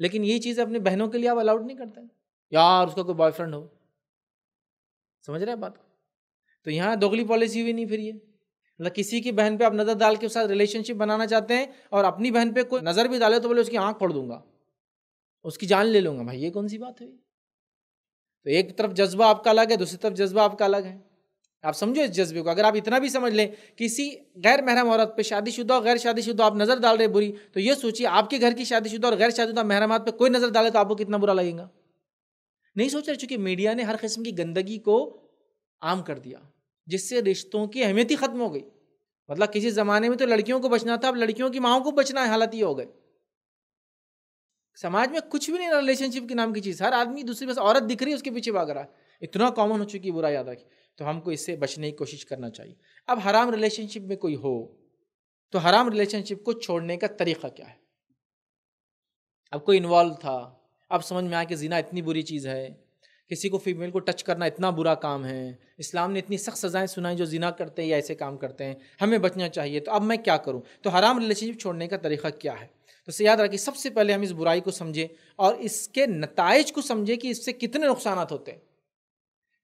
लेकिन ये चीज़ अपनी बहनों के लिए आप अलाउड नहीं करते यार उसका कोई बॉयफ्रेंड हो समझ रहे हैं बात को तो यहाँ दोगली पॉलिसी हुई नहीं फिर ये मतलब किसी की बहन पे आप नज़र डाल के साथ रिलेशनशिप बनाना चाहते हैं और अपनी बहन पे कोई नज़र भी डाले तो बोले उसकी आँख फोड़ दूंगा उसकी जान ले लूंगा भाई ये कौन सी बात हुई तो एक तरफ जज्बा आपका अलग है दूसरी तरफ जज्बा आपका अलग है आप समझो इस जज्बे को अगर आप इतना भी समझ लें किसी गैर महरम औरत पे शादीशुदा और गैर शादीशुदा आप नज़र डाल रहे बुरी तो ये सोचिए आपके घर की शादीशुदा और गैर शादीशुदा महरम पे कोई नज़र डाले तो आपको कितना बुरा लगेगा नहीं सोच रहे चूंकि मीडिया ने हर किस्म की गंदगी को आम कर दिया जिससे रिश्तों की अहमियत ही ख़त्म हो गई मतलब किसी ज़माने में तो लड़कियों को बचना था अब लड़कियों की माओ को बचना है हालत ही हो गए समाज में कुछ भी नहीं रिलेशनशिप के नाम की चीज़ हर आदमी दूसरी बस औरत दिख रही है उसके पीछे भाग रहा है इतना कॉमन हो चुकी है बुरा याद रखिए तो हमको इससे बचने की कोशिश करना चाहिए अब हराम रिलेशनशिप में कोई हो तो हराम रिलेशनशिप को छोड़ने का तरीक़ा क्या है अब कोई इन्वॉल्व था अब समझ में आया कि जीना इतनी बुरी चीज़ है किसी को फीमेल को टच करना इतना बुरा काम है इस्लाम ने इतनी सख्त सज़ाएं सुनाई जो जीना करते हैं या ऐसे काम करते हैं हमें बचना चाहिए तो अब मैं क्या करूं तो हराम रिलेशनशिप छोड़ने का तरीक़ा क्या है तो इसे याद रखिए सबसे पहले हम इस बुराई को समझें और इसके नतज को समझें कि इससे कितने नुकसान होते हैं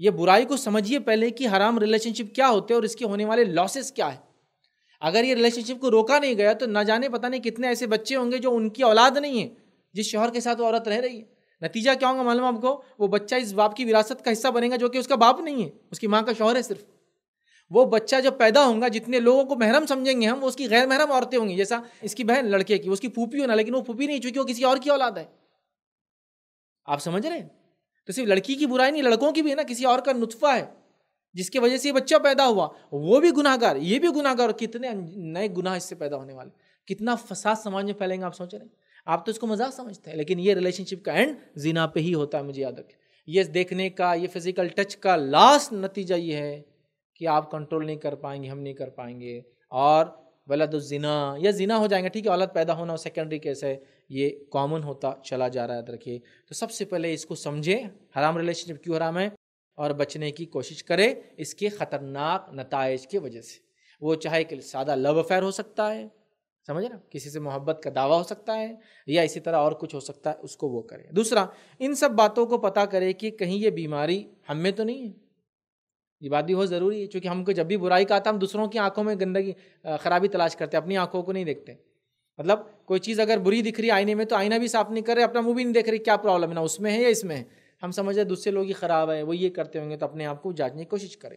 ये बुराई को समझिए पहले कि हराम रिलेशनशिप क्या होते हैं और इसके होने वाले लॉसेस क्या है अगर ये रिलेशनशिप को रोका नहीं गया तो ना जाने पता नहीं कितने ऐसे बच्चे होंगे जो उनकी औलाद नहीं है जिस शोहर के साथ वो औरत रह रही है नतीजा क्या होगा मालूम आपको वो बच्चा इस बाप की विरासत का हिस्सा बनेगा जो कि उसका बाप नहीं है उसकी माँ का शोहर है सिर्फ वो बच्चा जब पैदा होगा जितने लोगों को महरम समझेंगे हम वो उसकी गैर महरम औरतें होंगी जैसा इसकी बहन लड़के की उसकी फूफी होना लेकिन वो फूफी नहीं चूंकि वो किसी और की औलाद है आप समझ रहे हैं तो सिर्फ लड़की की बुराई नहीं लड़कों की भी है ना किसी और का नुतफा है जिसकी वजह से ये बच्चा पैदा हुआ वो भी गुनाहगार ये भी गुनाहगार और कितने नए गुनाह इससे पैदा होने वाले कितना फसाद समाज में फैलेंगे आप सोच रहे हैं आप तो इसको मजाक समझते हैं लेकिन ये रिलेशनशिप का एंड जीना पे ही होता है मुझे याद रखें ये देखने का ये फिजिकल टच का लास्ट नतीजा ये है कि आप कंट्रोल नहीं कर पाएंगे हम नहीं कर पाएंगे और वलद ज़िना या जिना हो जाएंगे ठीक है औलत पैदा होना सेकेंडरी केस है ये कॉमन होता चला जा रहा है रखिए तो सबसे पहले इसको समझें हराम रिलेशनशिप क्यों हराम है और बचने की कोशिश करें इसके ख़तरनाक नतज के वजह से वो चाहे कि सादा लव अफेयर हो सकता है समझे ना किसी से मोहब्बत का दावा हो सकता है या इसी तरह और कुछ हो सकता है उसको वो करें दूसरा इन सब बातों को पता करें कि कहीं ये बीमारी हम में तो नहीं है ये बात भी बहुत ज़रूरी है क्योंकि हमको जब भी बुराई का आता हम दूसरों की आंखों में गंदगी खराबी तलाश करते अपनी आंखों को नहीं देखते मतलब कोई चीज़ अगर बुरी दिख रही है आईने में तो आईना भी साफ नहीं कर रहे अपना मुंह भी नहीं देख रही क्या प्रॉब्लम है ना उसमें है या इसमें है हम समझ रहे दूसरे लोग ही ख़राब है वो ये करते होंगे तो अपने आप को जांचने की कोशिश करें